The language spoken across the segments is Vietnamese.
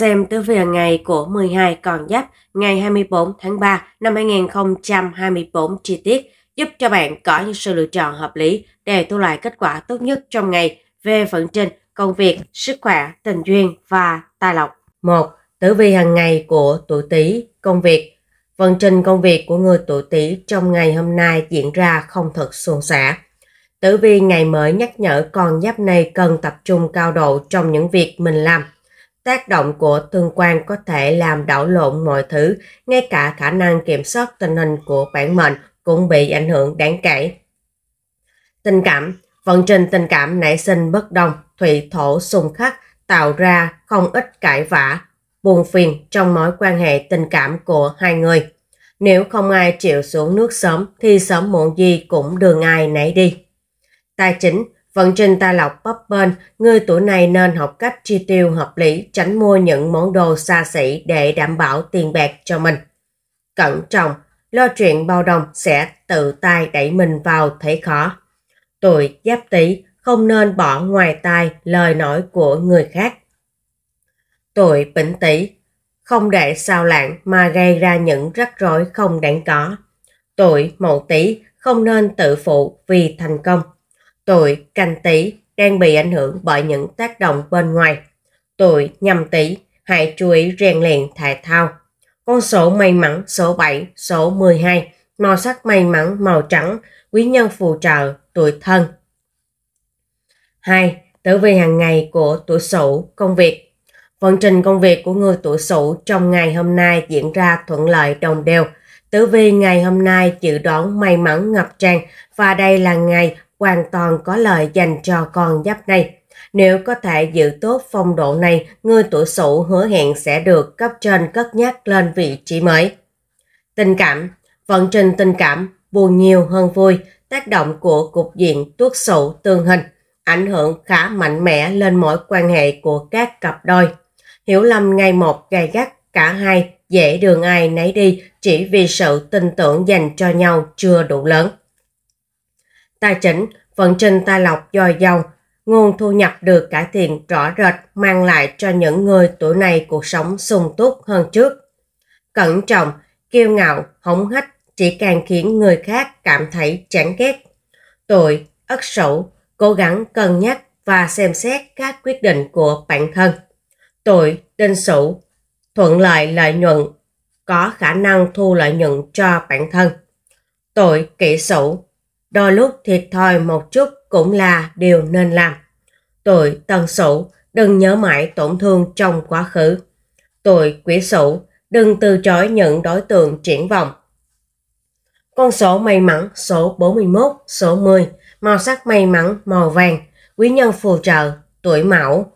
xem tứ về ngày của 12 con giáp ngày 24 tháng 3 năm 2024 chi tiết giúp cho bạn có những sự lựa chọn hợp lý để thu lại kết quả tốt nhất trong ngày về vận trình, công việc, sức khỏe, tình duyên và tài lộc. 1. Tử vi hàng ngày của tuổi Tý, công việc. Vận trình công việc của người tuổi Tý trong ngày hôm nay diễn ra không thật suôn sẻ. Tử vi ngày mới nhắc nhở con giáp này cần tập trung cao độ trong những việc mình làm – Tác động của tương quan có thể làm đảo lộn mọi thứ, ngay cả khả năng kiểm soát tình hình của bản mệnh cũng bị ảnh hưởng đáng kể. Tình cảm Vận trình tình cảm nảy sinh bất đồng, thủy thổ xung khắc, tạo ra không ít cãi vã, buồn phiền trong mối quan hệ tình cảm của hai người. Nếu không ai chịu xuống nước sớm thì sớm muộn gì cũng đường ai nảy đi. Tài chính Vận trình tài lộc bấp bênh, người tuổi này nên học cách chi tiêu hợp lý, tránh mua những món đồ xa xỉ để đảm bảo tiền bạc cho mình. Cẩn trọng, lo chuyện bao đồng sẽ tự tay đẩy mình vào thế khó. Tuổi giáp tý không nên bỏ ngoài tai lời nói của người khác. Tuổi bỉnh tý không để sao lãng mà gây ra những rắc rối không đáng có. Tuổi mậu tý không nên tự phụ vì thành công Tuổi canh tý đang bị ảnh hưởng bởi những tác động bên ngoài. Tuổi nhâm tý hãy chú ý rèn luyện thể thao. Con số may mắn số 7, số 12, màu sắc may mắn màu trắng, quý nhân phù trợ tuổi thân. 2. Tử vi hàng ngày của tuổi Sửu, công việc. Vận trình công việc của người tuổi Sửu trong ngày hôm nay diễn ra thuận lợi đồng đều. Tử vi ngày hôm nay dự đoán may mắn ngập tràn và đây là ngày hoàn toàn có lợi dành cho con giáp này. Nếu có thể giữ tốt phong độ này, người tuổi sửu hứa hẹn sẽ được cấp trên cất nhắc lên vị trí mới. Tình cảm Vận trình tình cảm buồn nhiều hơn vui, tác động của cục diện tuốt sụ tương hình, ảnh hưởng khá mạnh mẽ lên mối quan hệ của các cặp đôi. Hiểu lầm ngày một gay gắt, cả hai dễ đường ai nấy đi chỉ vì sự tin tưởng dành cho nhau chưa đủ lớn tài chỉnh, vận trình tài lộc dồi dào, nguồn thu nhập được cải thiện rõ rệt mang lại cho những người tuổi này cuộc sống sung túc hơn trước. Cẩn trọng, kiêu ngạo, hống hách chỉ càng khiến người khác cảm thấy chán ghét. Tội, ất sẩu, cố gắng cân nhắc và xem xét các quyết định của bản thân. Tội, đinh sửu, thuận lợi lợi nhuận, có khả năng thu lợi nhuận cho bản thân. Tội, kỷ sửu, đôi lúc thiệt thòi một chút cũng là điều nên làm. Tuổi tân sửu đừng nhớ mãi tổn thương trong quá khứ. Tuổi quý sửu đừng từ chối những đối tượng triển vọng. Con số may mắn số 41, số 10, màu sắc may mắn màu vàng, quý nhân phù trợ, tuổi mão.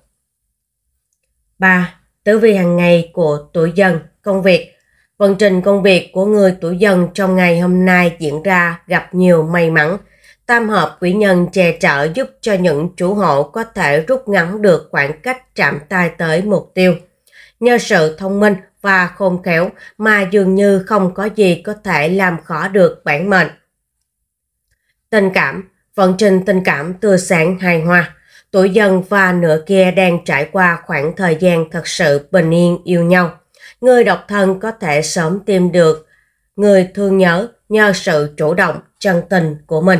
3. Tử vi hàng ngày của tuổi dần, công việc Vận trình công việc của người tuổi dần trong ngày hôm nay diễn ra gặp nhiều may mắn. Tam hợp quỷ nhân che trợ giúp cho những chủ hộ có thể rút ngắn được khoảng cách chạm tay tới mục tiêu. Nhờ sự thông minh và khôn khéo mà dường như không có gì có thể làm khó được bản mệnh. Tình cảm Vận trình tình cảm tươi sáng hài hòa. Tuổi dần và nửa kia đang trải qua khoảng thời gian thật sự bình yên yêu nhau Người độc thân có thể sớm tìm được người thương nhớ nhờ sự chủ động chân tình của mình.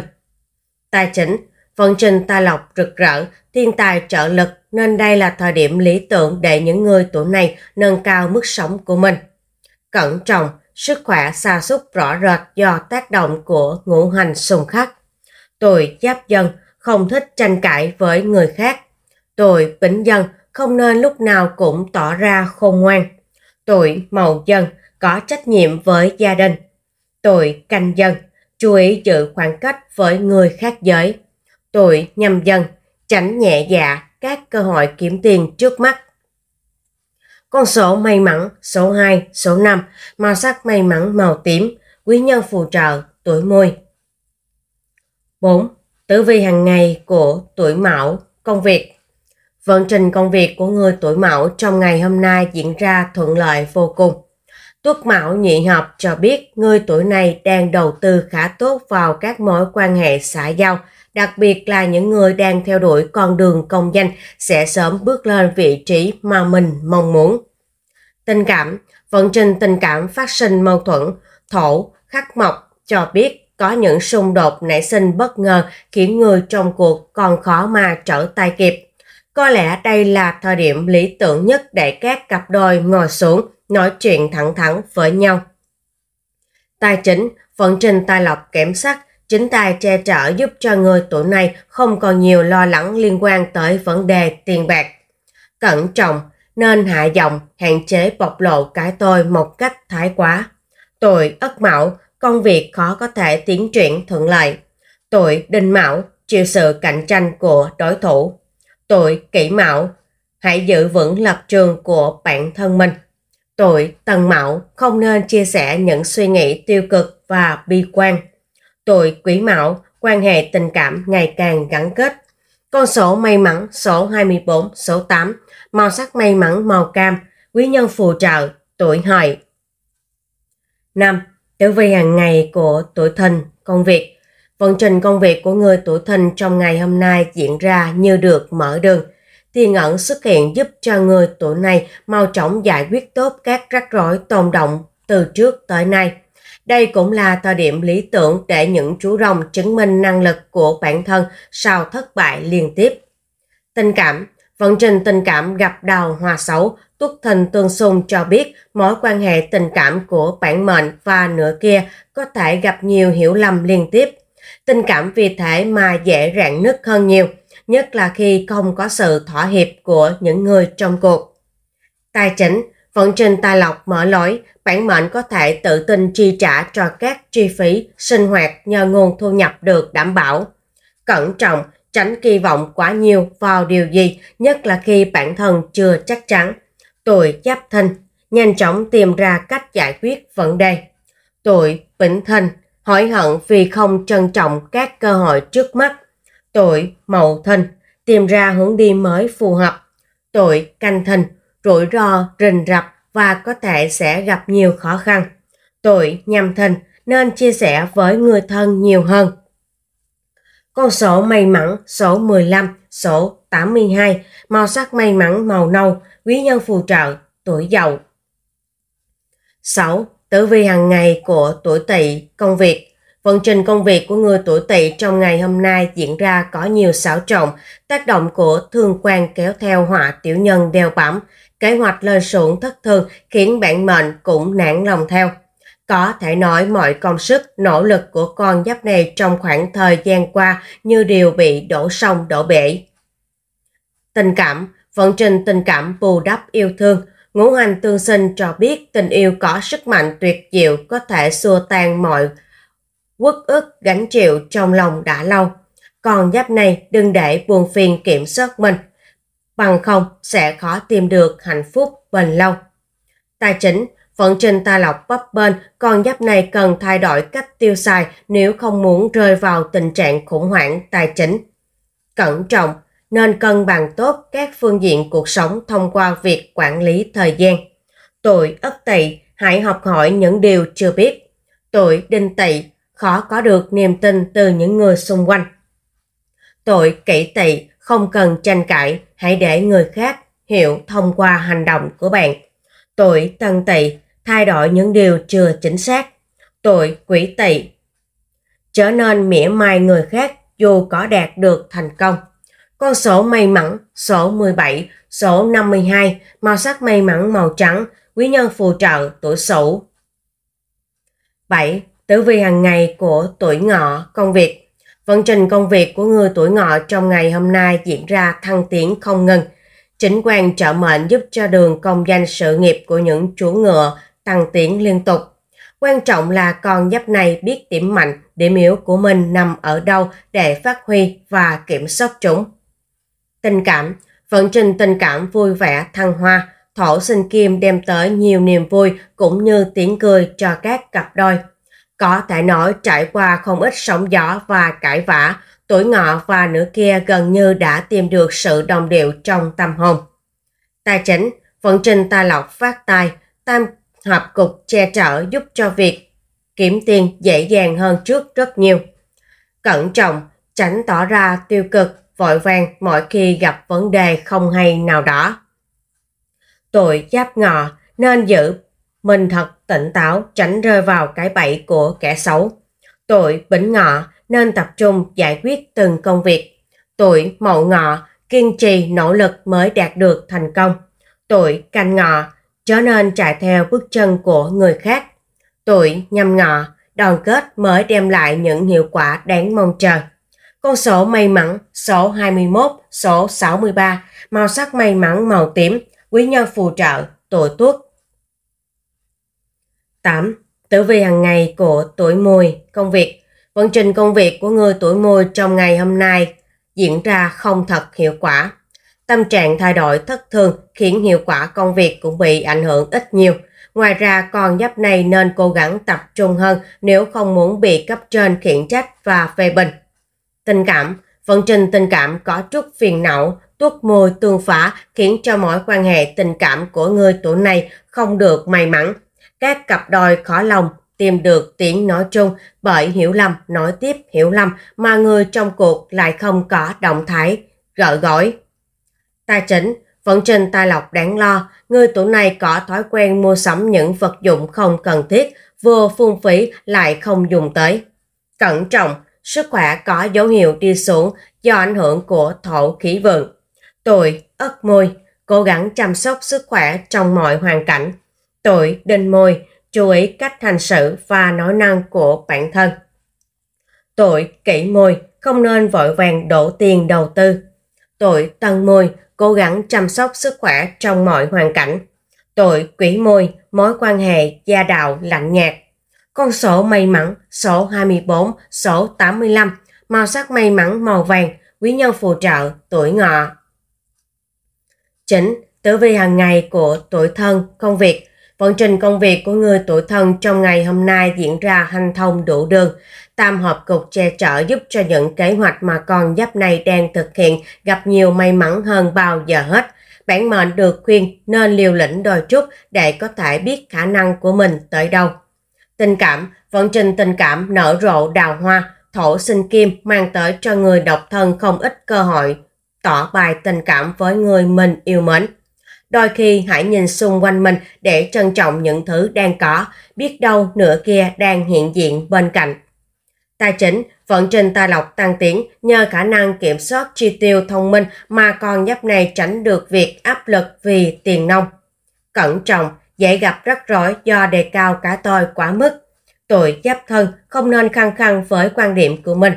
Tài chính, vận trình tài lộc rực rỡ, thiên tài trợ lực nên đây là thời điểm lý tưởng để những người tuổi này nâng cao mức sống của mình. Cẩn trọng, sức khỏe xa xúc rõ rệt do tác động của ngũ hành xung khắc. Tuổi giáp dân không thích tranh cãi với người khác. Tuổi bính dân không nên lúc nào cũng tỏ ra khôn ngoan. Tuổi mậu dân có trách nhiệm với gia đình. Tuổi canh dân chú ý giữ khoảng cách với người khác giới. Tuổi nhâm dân tránh nhẹ dạ các cơ hội kiếm tiền trước mắt. Con số may mắn số 2, số 5, màu sắc may mắn màu tím, quý nhân phù trợ tuổi mùi. 4. Tử vi hàng ngày của tuổi mão, công việc. Vận trình công việc của người tuổi mão trong ngày hôm nay diễn ra thuận lợi vô cùng. Tuất Mão nhị hợp cho biết người tuổi này đang đầu tư khá tốt vào các mối quan hệ xã giao, đặc biệt là những người đang theo đuổi con đường công danh sẽ sớm bước lên vị trí mà mình mong muốn. Tình cảm, vận trình tình cảm phát sinh mâu thuẫn, thổ, khắc mộc cho biết có những xung đột nảy sinh bất ngờ khiến người trong cuộc còn khó mà trở tay kịp. Có lẽ đây là thời điểm lý tưởng nhất để các cặp đôi ngồi xuống nói chuyện thẳng thắn với nhau. Tài chính, vận trình tài lộc kém sắc, chính tài che chở giúp cho người tuổi này không còn nhiều lo lắng liên quan tới vấn đề tiền bạc. Cẩn trọng, nên hạ giọng hạn chế bộc lộ cái tôi một cách thái quá. Tuổi ất mão, công việc khó có thể tiến triển thuận lợi. Tuổi đinh mão, chịu sự cạnh tranh của đối thủ tội kỷ mão, hãy giữ vững lập trường của bản thân mình. tội tần mão không nên chia sẻ những suy nghĩ tiêu cực và bi quan. tội quý mão, quan hệ tình cảm ngày càng gắn kết. Con số may mắn số 24, số 8, màu sắc may mắn màu cam, quý nhân phù trợ, tuổi hợi. 5. Tử vi hàng ngày của tuổi thìn, công việc Vận trình công việc của người tuổi thìn trong ngày hôm nay diễn ra như được mở đường. Tiền ẩn xuất hiện giúp cho người tuổi này mau chóng giải quyết tốt các rắc rối tồn động từ trước tới nay. Đây cũng là thời điểm lý tưởng để những chú rồng chứng minh năng lực của bản thân sau thất bại liên tiếp. Tình cảm Vận trình tình cảm gặp đầu hòa xấu, Tuất Thìn Tương Xung cho biết mối quan hệ tình cảm của bản mệnh và nửa kia có thể gặp nhiều hiểu lầm liên tiếp tình cảm vì thế mà dễ rạn nứt hơn nhiều, nhất là khi không có sự thỏa hiệp của những người trong cuộc. Tài chính, vận trình tài lộc mở lối, bản mệnh có thể tự tin chi trả cho các chi phí sinh hoạt nhờ nguồn thu nhập được đảm bảo. Cẩn trọng, tránh kỳ vọng quá nhiều vào điều gì, nhất là khi bản thân chưa chắc chắn. Tuổi giáp thìn, nhanh chóng tìm ra cách giải quyết vấn đề. Tuổi bính thìn, hối hận vì không trân trọng các cơ hội trước mắt. tội mậu thân tìm ra hướng đi mới phù hợp. tội canh thân rủi ro rình rập và có thể sẽ gặp nhiều khó khăn. tội nhâm thân nên chia sẻ với người thân nhiều hơn. Con số may mắn số 15, số 82, màu sắc may mắn màu nâu, quý nhân phù trợ, tuổi giàu. 6. Tử vi hàng ngày của tuổi tỵ công việc Vận trình công việc của người tuổi tỵ trong ngày hôm nay diễn ra có nhiều xáo trộn, tác động của thương quan kéo theo họa tiểu nhân đeo bám, kế hoạch lên xuống thất thường khiến bản mệnh cũng nản lòng theo. Có thể nói mọi công sức, nỗ lực của con giáp này trong khoảng thời gian qua như đều bị đổ sông đổ bể. Tình cảm, vận trình tình cảm bù đắp yêu thương, Ngũ hành tương sinh cho biết tình yêu có sức mạnh tuyệt diệu có thể xua tan mọi quất ức gánh chịu trong lòng đã lâu. Còn giáp này đừng để buồn phiền kiểm soát mình. Bằng không sẽ khó tìm được hạnh phúc bền lâu. Tài chính, vận trình tài lộc bấp bênh, con giáp này cần thay đổi cách tiêu xài nếu không muốn rơi vào tình trạng khủng hoảng tài chính. Cẩn trọng nên cân bằng tốt các phương diện cuộc sống thông qua việc quản lý thời gian. Tuổi ất tỵ hãy học hỏi những điều chưa biết. Tuổi đinh tỵ khó có được niềm tin từ những người xung quanh. Tuổi kỷ tỵ không cần tranh cãi, hãy để người khác hiểu thông qua hành động của bạn. Tuổi tân tỵ thay đổi những điều chưa chính xác. Tuổi quỷ tỵ trở nên mỉa mai người khác dù có đạt được thành công. Con số may mắn, số 17, sổ 52, màu sắc may mắn màu trắng, quý nhân phù trợ tuổi Sửu. 7. Tử vi hàng ngày của tuổi ngọ, công việc. Vận trình công việc của người tuổi ngọ trong ngày hôm nay diễn ra thăng tiến không ngừng. Chính quan trợ mệnh giúp cho đường công danh sự nghiệp của những chủ ngựa tăng tiến liên tục. Quan trọng là con giáp này biết điểm mạnh, điểm yếu của mình nằm ở đâu để phát huy và kiểm soát chúng. Tình cảm, vận trình tình cảm vui vẻ, thăng hoa, Thổ Sinh Kim đem tới nhiều niềm vui cũng như tiếng cười cho các cặp đôi. Có thể nói trải qua không ít sóng gió và cãi vã, tuổi ngọ và nữ kia gần như đã tìm được sự đồng điệu trong tâm hồn. Tài chính, vận trình tài lộc phát tài, tam hợp cục che chở giúp cho việc kiếm tiền dễ dàng hơn trước rất nhiều. Cẩn trọng, tránh tỏ ra tiêu cực, vội vàng mỗi khi gặp vấn đề không hay nào đó. Tuổi giáp ngọ nên giữ mình thật tỉnh táo tránh rơi vào cái bẫy của kẻ xấu. Tuổi bính ngọ nên tập trung giải quyết từng công việc. Tuổi mậu ngọ kiên trì nỗ lực mới đạt được thành công. Tuổi canh ngọ trở nên chạy theo bước chân của người khác. Tuổi nhâm ngọ đoàn kết mới đem lại những hiệu quả đáng mong chờ. Con số may mắn số 21, số 63, màu sắc may mắn màu tím, quý nhân phù trợ, tuổi tuất. 8. Tử vi hàng ngày của tuổi mùi, công việc. Vận trình công việc của người tuổi mùi trong ngày hôm nay diễn ra không thật hiệu quả. Tâm trạng thay đổi thất thường khiến hiệu quả công việc cũng bị ảnh hưởng ít nhiều. Ngoài ra, con giáp này nên cố gắng tập trung hơn nếu không muốn bị cấp trên khiển trách và phê bình. Tình cảm Vận trình tình cảm có chút phiền não, tuốt môi tương phá khiến cho mối quan hệ tình cảm của người tuổi này không được may mắn. Các cặp đôi khó lòng tìm được tiếng nói chung bởi hiểu lầm nói tiếp hiểu lầm mà người trong cuộc lại không có động thái gỡ gối. Tài chính Vận trình tài lộc đáng lo, người tuổi này có thói quen mua sắm những vật dụng không cần thiết, vừa phung phí lại không dùng tới. Cẩn trọng, Sức khỏe có dấu hiệu đi xuống do ảnh hưởng của thổ khí vượng. Tuổi Ất Mùi cố gắng chăm sóc sức khỏe trong mọi hoàn cảnh. Tuổi Đinh Mùi chú ý cách hành xử và nói năng của bản thân. Tuổi Kỷ Mùi không nên vội vàng đổ tiền đầu tư. Tuổi Tân Mùi cố gắng chăm sóc sức khỏe trong mọi hoàn cảnh. Tuổi Quỷ Mùi mối quan hệ gia đạo lạnh nhạt con số may mắn số 24, số 85, màu sắc may mắn màu vàng, quý nhân phù trợ, tuổi ngọ. Chính, tử vi hàng ngày của tuổi thân, công việc. Vận trình công việc của người tuổi thân trong ngày hôm nay diễn ra hành thông đủ đường. Tam hợp cục che chở giúp cho những kế hoạch mà con giáp này đang thực hiện gặp nhiều may mắn hơn bao giờ hết. Bản mệnh được khuyên nên liều lĩnh đôi chút để có thể biết khả năng của mình tới đâu. Tình cảm, vận trình tình cảm nở rộ đào hoa, thổ sinh kim mang tới cho người độc thân không ít cơ hội tỏ bài tình cảm với người mình yêu mến. Đôi khi hãy nhìn xung quanh mình để trân trọng những thứ đang có, biết đâu nửa kia đang hiện diện bên cạnh. Tài chính, vận trình tài lộc tăng tiến nhờ khả năng kiểm soát chi tiêu thông minh mà con giáp này tránh được việc áp lực vì tiền nông. Cẩn trọng, dễ gặp rắc rối do đề cao cả tôi quá mức. Tôi chấp thân không nên khăng khăng với quan điểm của mình.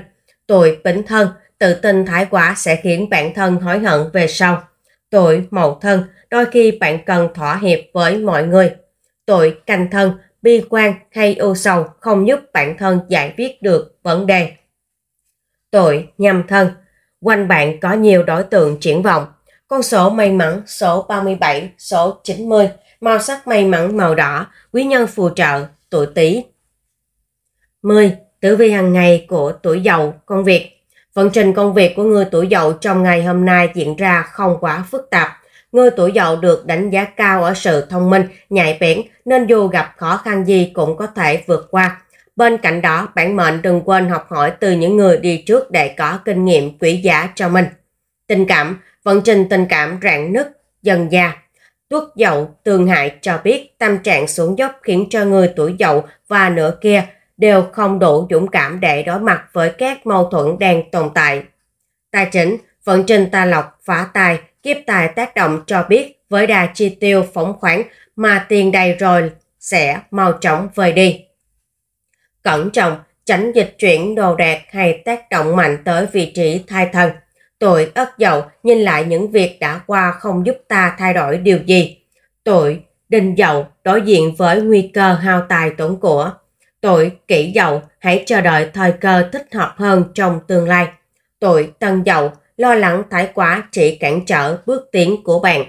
Tôi bỉnh thân, tự tin thái quá sẽ khiến bản thân hối hận về sau. Tôi mậu thân, đôi khi bạn cần thỏa hiệp với mọi người. Tôi canh thân, bi quan hay ưu sầu không giúp bản thân giải quyết được vấn đề. Tội nhầm thân Quanh bạn có nhiều đối tượng triển vọng. Con số may mắn số 37, số 90 màu sắc may mắn màu đỏ, quý nhân phù trợ, tuổi Tý. 10. Tử vi hàng ngày của tuổi Dậu, công việc. Vận trình công việc của người tuổi Dậu trong ngày hôm nay diễn ra không quá phức tạp. Người tuổi Dậu được đánh giá cao ở sự thông minh, nhạy bén nên dù gặp khó khăn gì cũng có thể vượt qua. Bên cạnh đó, bản mệnh đừng quên học hỏi từ những người đi trước để có kinh nghiệm quý giá cho mình. Tình cảm, vận trình tình cảm rạn nứt, dần dà. Tuất Dậu, Tường Hại cho biết tâm trạng xuống dốc khiến cho người tuổi Dậu và nửa kia đều không đủ dũng cảm để đối mặt với các mâu thuẫn đang tồn tại. Tài chính, vận trình ta lộc, phá tài, kiếp tài tác động cho biết với đà chi tiêu phóng khoáng mà tiền đầy rồi sẽ mau chóng vơi đi. Cẩn trọng, tránh dịch chuyển đồ đạc hay tác động mạnh tới vị trí thai thần tội ất dậu nhìn lại những việc đã qua không giúp ta thay đổi điều gì. tội đinh dậu đối diện với nguy cơ hao tài tổn của. tội kỷ dậu hãy chờ đợi thời cơ thích hợp hơn trong tương lai. tội tân dậu lo lắng thái quá chỉ cản trở bước tiến của bạn.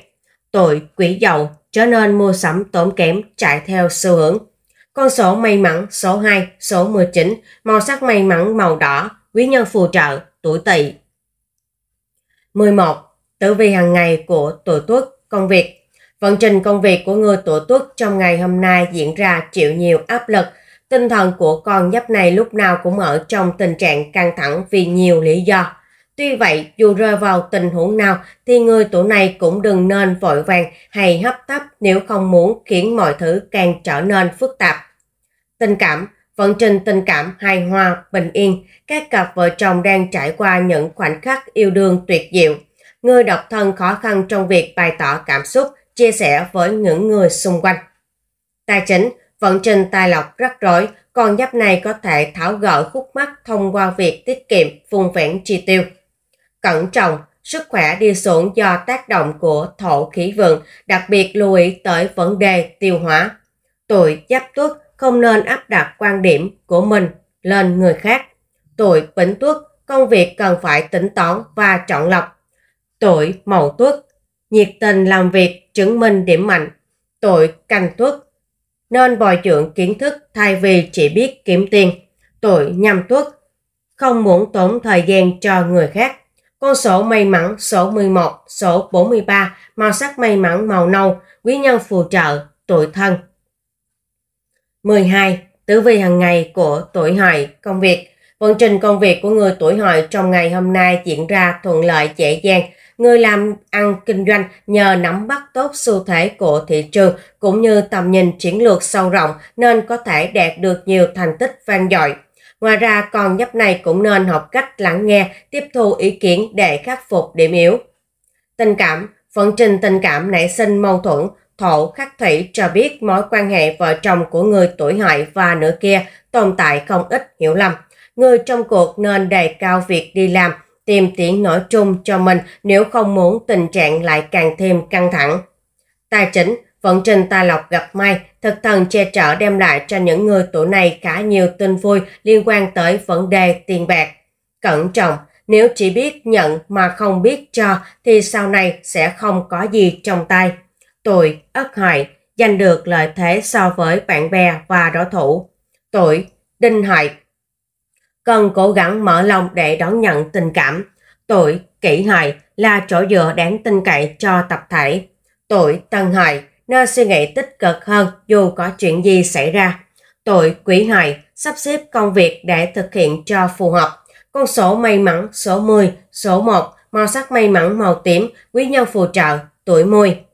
tội quỷ dậu trở nên mua sắm tốn kém chạy theo xu hướng. Con số may mắn số 2, số 19, màu sắc may mắn màu đỏ, quý nhân phù trợ, tuổi tỵ 11. Tử vi hàng ngày của tuổi tuất công việc Vận trình công việc của người tuổi tuất trong ngày hôm nay diễn ra chịu nhiều áp lực. Tinh thần của con giáp này lúc nào cũng ở trong tình trạng căng thẳng vì nhiều lý do. Tuy vậy, dù rơi vào tình huống nào thì người tuổi này cũng đừng nên vội vàng hay hấp tấp nếu không muốn khiến mọi thứ càng trở nên phức tạp. Tình cảm Vận trình tình cảm hài hòa, bình yên, các cặp vợ chồng đang trải qua những khoảnh khắc yêu đương tuyệt diệu. Người độc thân khó khăn trong việc bày tỏ cảm xúc, chia sẻ với những người xung quanh. Tài chính, vận trình tài lộc rắc rối, con giáp này có thể tháo gỡ khúc mắc thông qua việc tiết kiệm, vùng vẹn chi tiêu. Cẩn trọng, sức khỏe đi xuống do tác động của thổ khí vượng, đặc biệt lưu ý tới vấn đề tiêu hóa. Tuổi giáp tuất không nên áp đặt quan điểm của mình lên người khác. Tuổi Bính Tuất, công việc cần phải tỉnh toán và chọn lọc. Tuổi Mậu Tuất, nhiệt tình làm việc chứng minh điểm mạnh. Tuổi Canh Tuất, nên bồi dưỡng kiến thức thay vì chỉ biết kiếm tiền. Tuổi Nhâm Tuất, không muốn tốn thời gian cho người khác. Con số may mắn số 11, số 43, màu sắc may mắn màu nâu, quý nhân phù trợ, tuổi thân. 12. Tử vi hàng ngày của tuổi hợi công việc. Vận trình công việc của người tuổi hợi trong ngày hôm nay diễn ra thuận lợi dễ dàng. Người làm ăn kinh doanh nhờ nắm bắt tốt xu thế của thị trường cũng như tầm nhìn chiến lược sâu rộng nên có thể đạt được nhiều thành tích vang dội. Ngoài ra, con nhấp này cũng nên học cách lắng nghe, tiếp thu ý kiến để khắc phục điểm yếu. Tình cảm Vận trình tình cảm nảy sinh mâu thuẫn, Thổ Khắc Thủy cho biết mối quan hệ vợ chồng của người tuổi hợi và nửa kia tồn tại không ít hiểu lầm. Người trong cuộc nên đề cao việc đi làm, tìm tiếng nói chung cho mình nếu không muốn tình trạng lại càng thêm căng thẳng. Tài chính, vận trình tài lộc gặp may, thực thần che chở đem lại cho những người tuổi này khá nhiều tin vui liên quan tới vấn đề tiền bạc. Cẩn trọng, nếu chỉ biết nhận mà không biết cho thì sau này sẽ không có gì trong tay. Tôi, ất hợi, giành được lợi thế so với bạn bè và đối thủ. Tuổi, đinh hợi. Cần cố gắng mở lòng để đón nhận tình cảm. Tuổi, kỷ hợi là chỗ dựa đáng tin cậy cho tập thể. Tuổi, tân hợi nên suy nghĩ tích cực hơn dù có chuyện gì xảy ra. Tuổi, quý hợi sắp xếp công việc để thực hiện cho phù hợp. Con số may mắn số 10, số 1, màu sắc may mắn màu tím, quý nhân phù trợ, tuổi mùi.